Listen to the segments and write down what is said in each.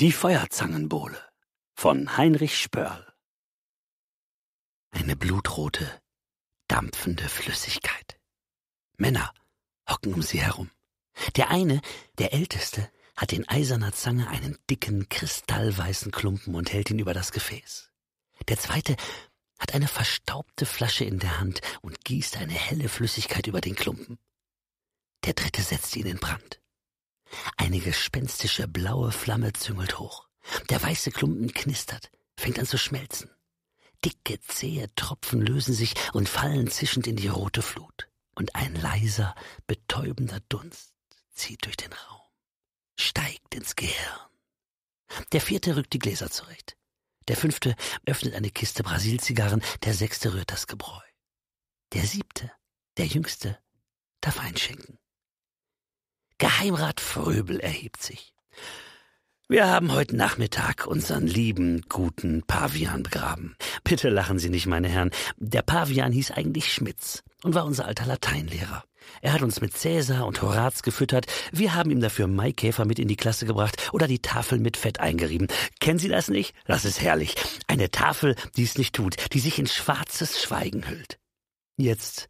Die Feuerzangenbowle von Heinrich Spörl Eine blutrote, dampfende Flüssigkeit. Männer hocken um sie herum. Der eine, der älteste, hat in eiserner Zange einen dicken, kristallweißen Klumpen und hält ihn über das Gefäß. Der zweite hat eine verstaubte Flasche in der Hand und gießt eine helle Flüssigkeit über den Klumpen. Der dritte setzt ihn in Brand. Eine gespenstische blaue Flamme züngelt hoch. Der weiße Klumpen knistert, fängt an zu schmelzen. Dicke, zähe Tropfen lösen sich und fallen zischend in die rote Flut. Und ein leiser, betäubender Dunst zieht durch den Raum, steigt ins Gehirn. Der vierte rückt die Gläser zurecht. Der fünfte öffnet eine Kiste Brasilzigarren, der sechste rührt das Gebräu. Der siebte, der jüngste, darf einschenken. Geheimrat Fröbel erhebt sich. Wir haben heute Nachmittag unseren lieben, guten Pavian begraben. Bitte lachen Sie nicht, meine Herren. Der Pavian hieß eigentlich Schmitz und war unser alter Lateinlehrer. Er hat uns mit Cäsar und Horaz gefüttert. Wir haben ihm dafür Maikäfer mit in die Klasse gebracht oder die Tafel mit Fett eingerieben. Kennen Sie das nicht? Das ist herrlich. Eine Tafel, die es nicht tut, die sich in schwarzes Schweigen hüllt. Jetzt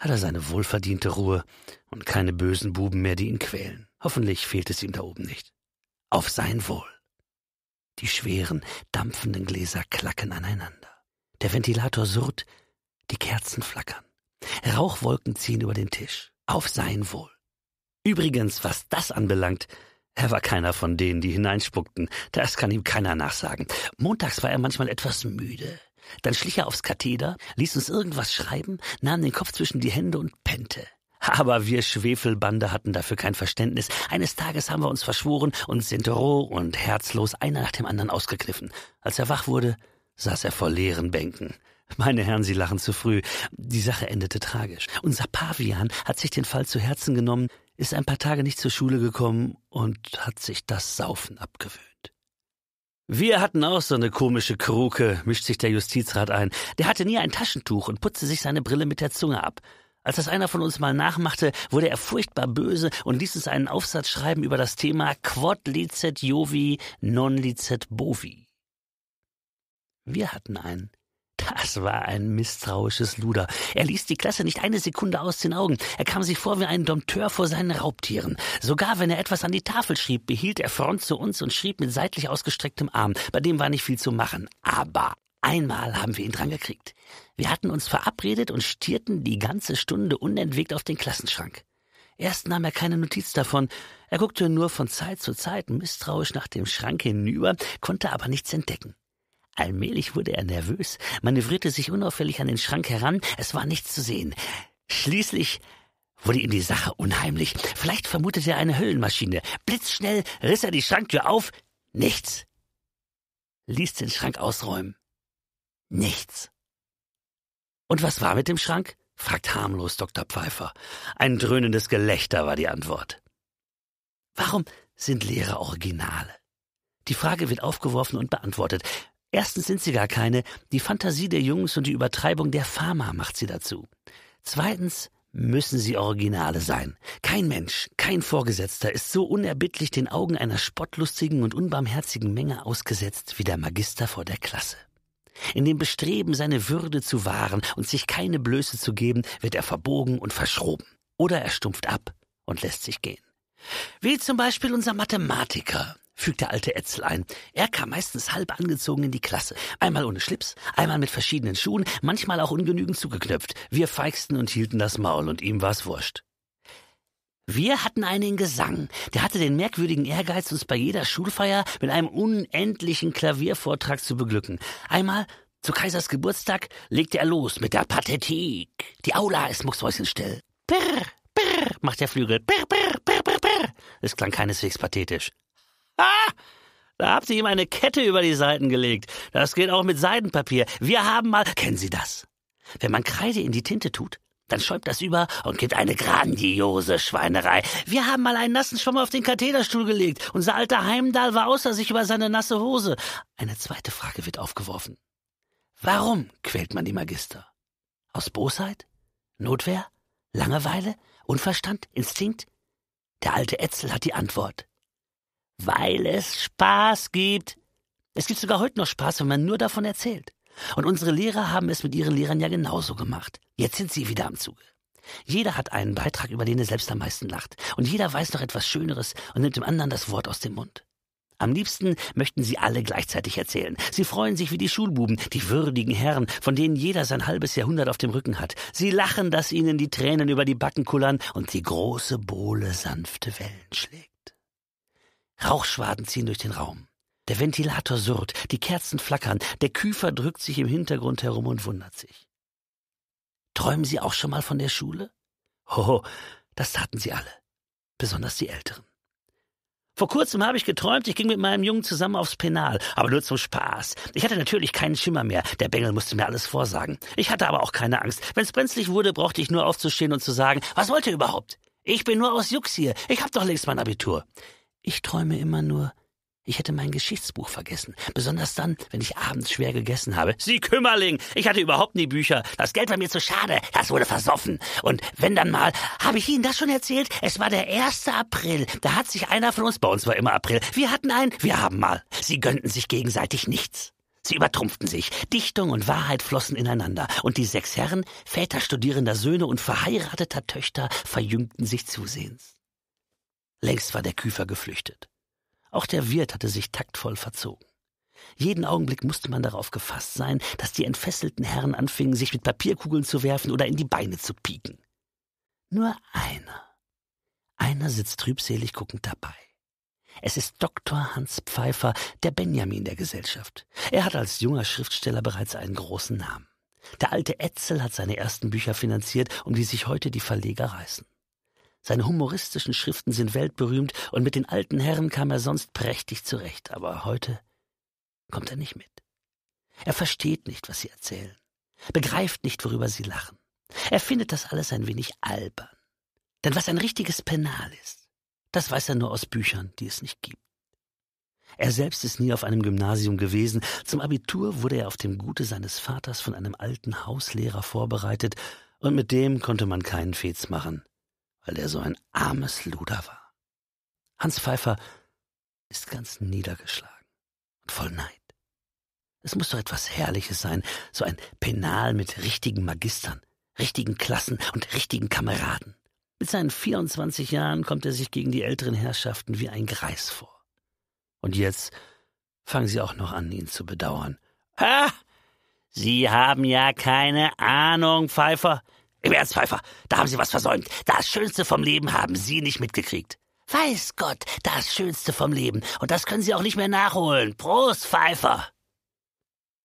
hat er seine wohlverdiente Ruhe und keine bösen Buben mehr, die ihn quälen. Hoffentlich fehlt es ihm da oben nicht. Auf sein Wohl. Die schweren, dampfenden Gläser klacken aneinander. Der Ventilator surrt, die Kerzen flackern. Rauchwolken ziehen über den Tisch. Auf sein Wohl. Übrigens, was das anbelangt, er war keiner von denen, die hineinspuckten. Das kann ihm keiner nachsagen. Montags war er manchmal etwas müde. Dann schlich er aufs Katheder, ließ uns irgendwas schreiben, nahm den Kopf zwischen die Hände und pennte. Aber wir Schwefelbande hatten dafür kein Verständnis. Eines Tages haben wir uns verschworen und sind roh und herzlos einer nach dem anderen ausgekniffen. Als er wach wurde, saß er vor leeren Bänken. Meine Herren, Sie lachen zu früh. Die Sache endete tragisch. Unser Pavian hat sich den Fall zu Herzen genommen, ist ein paar Tage nicht zur Schule gekommen und hat sich das Saufen abgewöhnt. Wir hatten auch so eine komische Kruke, mischt sich der Justizrat ein. Der hatte nie ein Taschentuch und putzte sich seine Brille mit der Zunge ab. Als das einer von uns mal nachmachte, wurde er furchtbar böse und ließ uns einen Aufsatz schreiben über das Thema Quod licet Jovi, non licet Bovi. Wir hatten einen. Das war ein misstrauisches Luder. Er ließ die Klasse nicht eine Sekunde aus den Augen. Er kam sich vor wie ein Dompteur vor seinen Raubtieren. Sogar wenn er etwas an die Tafel schrieb, behielt er Front zu uns und schrieb mit seitlich ausgestrecktem Arm. Bei dem war nicht viel zu machen. Aber Einmal haben wir ihn dran gekriegt. Wir hatten uns verabredet und stierten die ganze Stunde unentwegt auf den Klassenschrank. Erst nahm er keine Notiz davon, er guckte nur von Zeit zu Zeit misstrauisch nach dem Schrank hinüber, konnte aber nichts entdecken. Allmählich wurde er nervös, manövrierte sich unauffällig an den Schrank heran, es war nichts zu sehen. Schließlich wurde ihm die Sache unheimlich. Vielleicht vermutete er eine Höllenmaschine. Blitzschnell riss er die Schranktür auf. Nichts. Ließ den Schrank ausräumen. Nichts. Und was war mit dem Schrank? fragt harmlos Dr. Pfeiffer. Ein dröhnendes Gelächter war die Antwort. Warum sind leere Originale? Die Frage wird aufgeworfen und beantwortet. Erstens sind sie gar keine. Die Fantasie der Jungs und die Übertreibung der Pharma macht sie dazu. Zweitens müssen sie Originale sein. Kein Mensch, kein Vorgesetzter ist so unerbittlich den Augen einer spottlustigen und unbarmherzigen Menge ausgesetzt wie der Magister vor der Klasse. In dem Bestreben, seine Würde zu wahren und sich keine Blöße zu geben, wird er verbogen und verschroben. Oder er stumpft ab und lässt sich gehen. Wie zum Beispiel unser Mathematiker fügt der alte Etzel ein. Er kam meistens halb angezogen in die Klasse. Einmal ohne Schlips, einmal mit verschiedenen Schuhen, manchmal auch ungenügend zugeknöpft. Wir feixten und hielten das Maul und ihm war's wurscht. Wir hatten einen Gesang. Der hatte den merkwürdigen Ehrgeiz, uns bei jeder Schulfeier mit einem unendlichen Klaviervortrag zu beglücken. Einmal zu Kaisers Geburtstag legte er los mit der Pathetik. Die Aula ist mucksäuschenstill. Brr, brr, macht der Flügel. Brr, brr, brr, brr, brr. Es klang keineswegs pathetisch. Ha! Da habt ihr ihm eine Kette über die Seiten gelegt. Das geht auch mit Seidenpapier. Wir haben mal. Kennen Sie das? Wenn man Kreide in die Tinte tut, dann schäumt das über und gibt eine grandiose Schweinerei. Wir haben mal einen nassen Schwamm auf den Kathederstuhl gelegt. Unser alter Heimdall war außer sich über seine nasse Hose. Eine zweite Frage wird aufgeworfen. Warum quält man die Magister? Aus Bosheit? Notwehr? Langeweile? Unverstand? Instinkt? Der alte Etzel hat die Antwort. Weil es Spaß gibt. Es gibt sogar heute noch Spaß, wenn man nur davon erzählt. Und unsere Lehrer haben es mit ihren Lehrern ja genauso gemacht. Jetzt sind sie wieder am Zuge. Jeder hat einen Beitrag, über den er selbst am meisten lacht. Und jeder weiß noch etwas Schöneres und nimmt dem anderen das Wort aus dem Mund. Am liebsten möchten sie alle gleichzeitig erzählen. Sie freuen sich wie die Schulbuben, die würdigen Herren, von denen jeder sein halbes Jahrhundert auf dem Rücken hat. Sie lachen, dass ihnen die Tränen über die Backen kullern und die große Bohle sanfte Wellen schlägt. Rauchschwaden ziehen durch den Raum. Der Ventilator surrt, die Kerzen flackern, der Küfer drückt sich im Hintergrund herum und wundert sich. Träumen Sie auch schon mal von der Schule? Hoho, das taten sie alle, besonders die Älteren. Vor kurzem habe ich geträumt, ich ging mit meinem Jungen zusammen aufs Penal, aber nur zum Spaß. Ich hatte natürlich keinen Schimmer mehr, der Bengel musste mir alles vorsagen. Ich hatte aber auch keine Angst. Wenn es brenzlig wurde, brauchte ich nur aufzustehen und zu sagen, was wollt ihr überhaupt? Ich bin nur aus Jux hier, ich hab doch längst mein Abitur. Ich träume immer nur, ich hätte mein Geschichtsbuch vergessen. Besonders dann, wenn ich abends schwer gegessen habe. Sie Kümmerling! Ich hatte überhaupt nie Bücher. Das Geld war mir zu schade. Das wurde versoffen. Und wenn dann mal, habe ich Ihnen das schon erzählt? Es war der 1. April. Da hat sich einer von uns, bei uns war immer April. Wir hatten ein, wir haben mal. Sie gönnten sich gegenseitig nichts. Sie übertrumpften sich. Dichtung und Wahrheit flossen ineinander. Und die sechs Herren, Väter studierender Söhne und verheirateter Töchter, verjüngten sich zusehends. Längst war der Küfer geflüchtet. Auch der Wirt hatte sich taktvoll verzogen. Jeden Augenblick musste man darauf gefasst sein, dass die entfesselten Herren anfingen, sich mit Papierkugeln zu werfen oder in die Beine zu pieken. Nur einer. Einer sitzt trübselig guckend dabei. Es ist Dr. Hans Pfeiffer, der Benjamin der Gesellschaft. Er hat als junger Schriftsteller bereits einen großen Namen. Der alte Etzel hat seine ersten Bücher finanziert, um die sich heute die Verleger reißen. Seine humoristischen Schriften sind weltberühmt und mit den alten Herren kam er sonst prächtig zurecht, aber heute kommt er nicht mit. Er versteht nicht, was sie erzählen, begreift nicht, worüber sie lachen. Er findet das alles ein wenig albern. Denn was ein richtiges Penal ist, das weiß er nur aus Büchern, die es nicht gibt. Er selbst ist nie auf einem Gymnasium gewesen. Zum Abitur wurde er auf dem Gute seines Vaters von einem alten Hauslehrer vorbereitet, und mit dem konnte man keinen Fetz machen weil er so ein armes Luder war. Hans Pfeiffer ist ganz niedergeschlagen und voll Neid. Es muss doch etwas Herrliches sein, so ein Penal mit richtigen Magistern, richtigen Klassen und richtigen Kameraden. Mit seinen 24 Jahren kommt er sich gegen die älteren Herrschaften wie ein Greis vor. Und jetzt fangen sie auch noch an, ihn zu bedauern. Ha! Sie haben ja keine Ahnung, Pfeiffer. Im Ernst, Pfeiffer, da haben Sie was versäumt. Das Schönste vom Leben haben Sie nicht mitgekriegt. Weiß Gott, das Schönste vom Leben. Und das können Sie auch nicht mehr nachholen. Prost, Pfeiffer!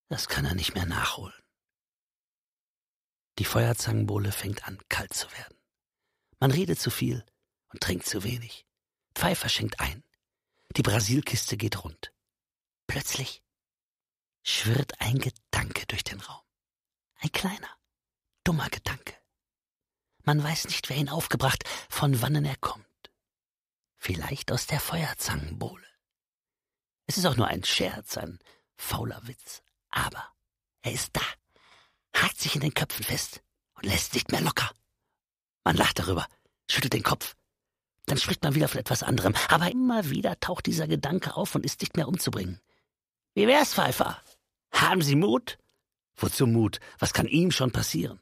Das kann er nicht mehr nachholen. Die Feuerzangenbowle fängt an, kalt zu werden. Man redet zu viel und trinkt zu wenig. Pfeiffer schenkt ein. Die Brasilkiste geht rund. Plötzlich schwirrt ein Gedanke durch den Raum. Ein kleiner, dummer Gedanke. Man weiß nicht, wer ihn aufgebracht, von wannen er kommt. Vielleicht aus der Feuerzangenbowle. Es ist auch nur ein Scherz, ein fauler Witz. Aber er ist da, hakt sich in den Köpfen fest und lässt nicht mehr locker. Man lacht darüber, schüttelt den Kopf. Dann spricht man wieder von etwas anderem. Aber immer wieder taucht dieser Gedanke auf und ist nicht mehr umzubringen. Wie wär's, Pfeifer? Haben Sie Mut? Wozu Mut? Was kann ihm schon passieren?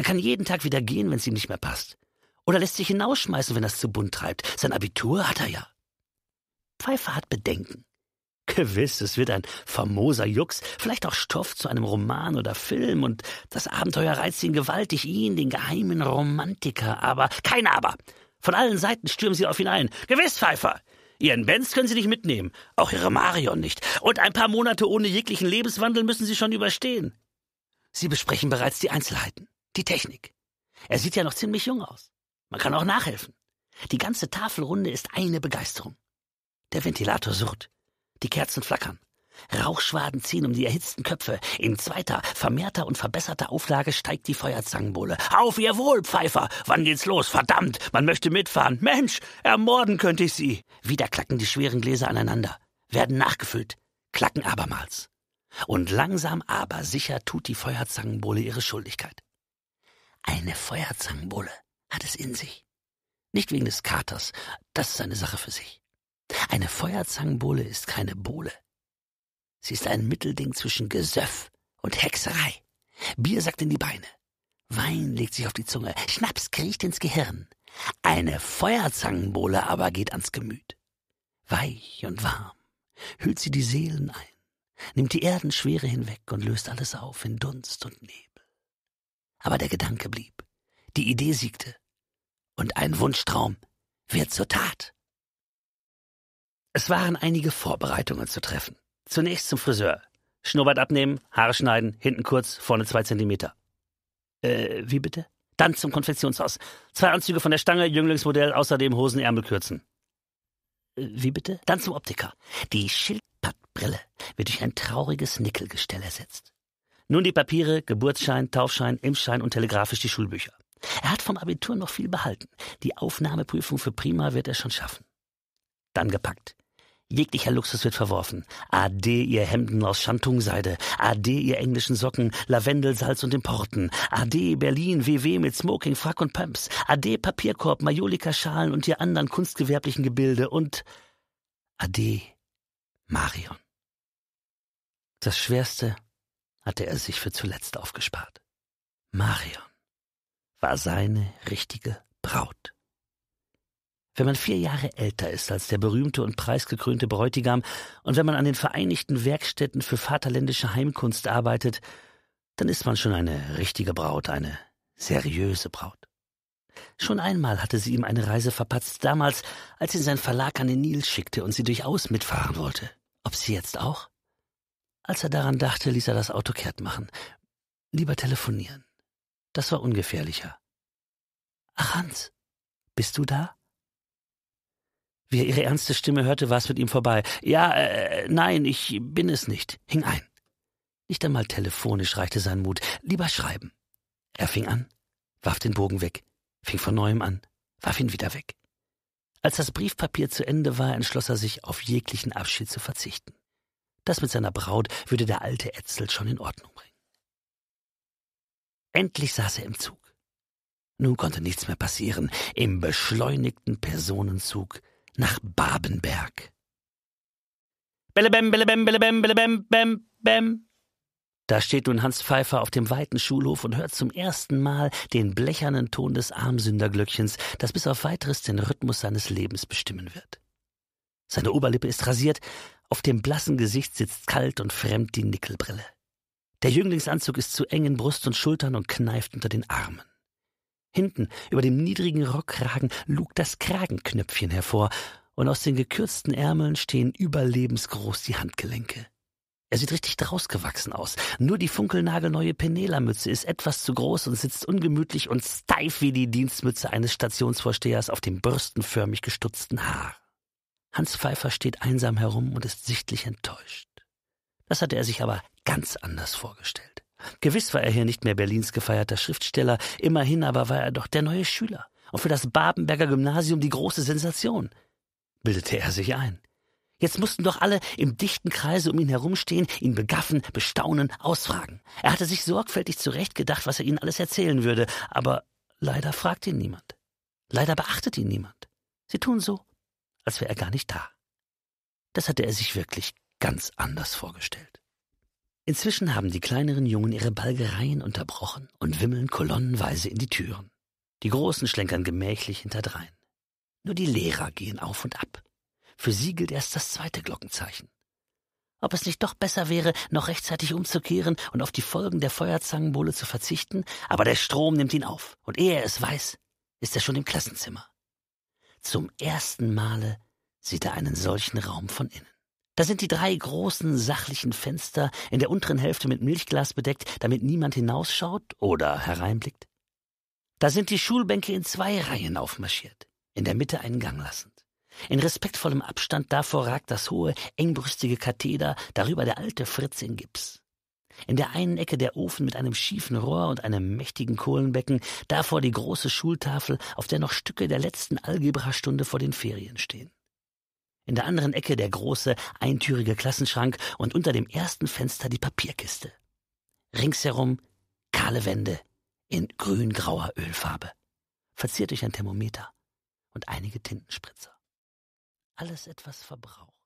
Er kann jeden Tag wieder gehen, wenn es ihm nicht mehr passt. Oder lässt sich hinausschmeißen, wenn das zu bunt treibt. Sein Abitur hat er ja. Pfeiffer hat Bedenken. Gewiss, es wird ein famoser Jux, vielleicht auch Stoff zu einem Roman oder Film und das Abenteuer reizt ihn gewaltig, ihn, den geheimen Romantiker, aber kein Aber. Von allen Seiten stürmen sie auf ihn ein. Gewiss, Pfeiffer! Ihren Benz können sie nicht mitnehmen, auch ihre Marion nicht. Und ein paar Monate ohne jeglichen Lebenswandel müssen sie schon überstehen. Sie besprechen bereits die Einzelheiten die Technik. Er sieht ja noch ziemlich jung aus. Man kann auch nachhelfen. Die ganze Tafelrunde ist eine Begeisterung. Der Ventilator surrt. Die Kerzen flackern. Rauchschwaden ziehen um die erhitzten Köpfe. In zweiter, vermehrter und verbesserter Auflage steigt die Feuerzangenbowle. Auf ihr Wohl, Pfeifer! Wann geht's los? Verdammt! Man möchte mitfahren! Mensch! Ermorden könnte ich sie! Wieder klacken die schweren Gläser aneinander, werden nachgefüllt, klacken abermals. Und langsam aber sicher tut die Feuerzangenbowle ihre Schuldigkeit. Eine Feuerzangenbowle hat es in sich. Nicht wegen des Katers, das ist eine Sache für sich. Eine Feuerzangenbowle ist keine Bohle. Sie ist ein Mittelding zwischen Gesöff und Hexerei. Bier sackt in die Beine. Wein legt sich auf die Zunge. Schnaps kriecht ins Gehirn. Eine Feuerzangenbowle aber geht ans Gemüt. Weich und warm hüllt sie die Seelen ein, nimmt die Erdenschwere hinweg und löst alles auf in Dunst und Nebel. Aber der Gedanke blieb. Die Idee siegte. Und ein Wunschtraum wird zur Tat. Es waren einige Vorbereitungen zu treffen. Zunächst zum Friseur. Schnurrbart abnehmen, Haare schneiden, hinten kurz, vorne zwei Zentimeter. Äh, wie bitte? Dann zum Konfektionshaus. Zwei Anzüge von der Stange, Jünglingsmodell, außerdem Hosenärmel kürzen. Äh, wie bitte? Dann zum Optiker. Die Schildpattbrille wird durch ein trauriges Nickelgestell ersetzt. Nun die Papiere, Geburtsschein, Taufschein, Impfschein und telegrafisch die Schulbücher. Er hat vom Abitur noch viel behalten. Die Aufnahmeprüfung für Prima wird er schon schaffen. Dann gepackt. Jeglicher Luxus wird verworfen. Ade ihr Hemden aus schantung Ade ihr englischen Socken, Lavendelsalz und Importen. Ade Berlin, WW mit Smoking, Frack und Pumps. Ade Papierkorb, Majolika-Schalen und ihr anderen kunstgewerblichen Gebilde. Und Ade Marion. Das Schwerste hatte er sich für zuletzt aufgespart. Marion war seine richtige Braut. Wenn man vier Jahre älter ist als der berühmte und preisgekrönte Bräutigam und wenn man an den Vereinigten Werkstätten für vaterländische Heimkunst arbeitet, dann ist man schon eine richtige Braut, eine seriöse Braut. Schon einmal hatte sie ihm eine Reise verpatzt, damals, als sie sein Verlag an den Nil schickte und sie durchaus mitfahren wollte. Ob sie jetzt auch? Als er daran dachte, ließ er das Auto kehrt machen. Lieber telefonieren. Das war ungefährlicher. Ach, Hans, bist du da? Wie er ihre ernste Stimme hörte, war es mit ihm vorbei. Ja, äh, nein, ich bin es nicht. Hing ein. Nicht einmal telefonisch reichte sein Mut. Lieber schreiben. Er fing an, warf den Bogen weg, fing von neuem an, warf ihn wieder weg. Als das Briefpapier zu Ende war, entschloss er sich, auf jeglichen Abschied zu verzichten. Das mit seiner Braut würde der alte Etzel schon in Ordnung bringen. Endlich saß er im Zug. Nun konnte nichts mehr passieren. Im beschleunigten Personenzug nach Babenberg. Bellebem, bellebem, bellebem, bellebem, bem, bem. Da steht nun Hans Pfeiffer auf dem weiten Schulhof und hört zum ersten Mal den blechernen Ton des Armsünderglöckchens, das bis auf weiteres den Rhythmus seines Lebens bestimmen wird. Seine Oberlippe ist rasiert, auf dem blassen Gesicht sitzt kalt und fremd die Nickelbrille. Der Jünglingsanzug ist zu eng in Brust und Schultern und kneift unter den Armen. Hinten, über dem niedrigen Rockkragen, lugt das Kragenknöpfchen hervor, und aus den gekürzten Ärmeln stehen überlebensgroß die Handgelenke. Er sieht richtig drausgewachsen aus. Nur die funkelnagelneue Penela-Mütze ist etwas zu groß und sitzt ungemütlich und steif wie die Dienstmütze eines Stationsvorstehers auf dem bürstenförmig gestutzten Haar. Hans Pfeiffer steht einsam herum und ist sichtlich enttäuscht. Das hatte er sich aber ganz anders vorgestellt. Gewiss war er hier nicht mehr Berlins gefeierter Schriftsteller, immerhin aber war er doch der neue Schüler und für das Babenberger Gymnasium die große Sensation, bildete er sich ein. Jetzt mussten doch alle im dichten Kreise um ihn herumstehen, ihn begaffen, bestaunen, ausfragen. Er hatte sich sorgfältig zurechtgedacht, was er ihnen alles erzählen würde, aber leider fragt ihn niemand. Leider beachtet ihn niemand. Sie tun so, als wäre er gar nicht da. Das hatte er sich wirklich ganz anders vorgestellt. Inzwischen haben die kleineren Jungen ihre Balgereien unterbrochen und wimmeln kolonnenweise in die Türen. Die Großen schlenkern gemächlich hinterdrein. Nur die Lehrer gehen auf und ab. Für sie gilt erst das zweite Glockenzeichen. Ob es nicht doch besser wäre, noch rechtzeitig umzukehren und auf die Folgen der Feuerzangenbowle zu verzichten, aber der Strom nimmt ihn auf, und ehe er es weiß, ist er schon im Klassenzimmer. Zum ersten Male sieht er einen solchen Raum von innen. Da sind die drei großen sachlichen Fenster in der unteren Hälfte mit Milchglas bedeckt, damit niemand hinausschaut oder hereinblickt. Da sind die Schulbänke in zwei Reihen aufmarschiert, in der Mitte einen Gang lassend. In respektvollem Abstand davor ragt das hohe, engbrüstige Katheder, darüber der alte Fritz in Gips. In der einen Ecke der Ofen mit einem schiefen Rohr und einem mächtigen Kohlenbecken, davor die große Schultafel, auf der noch Stücke der letzten Algebra-Stunde vor den Ferien stehen. In der anderen Ecke der große, eintürige Klassenschrank und unter dem ersten Fenster die Papierkiste. Ringsherum kahle Wände in grün-grauer Ölfarbe, verziert durch ein Thermometer und einige Tintenspritzer. Alles etwas verbraucht.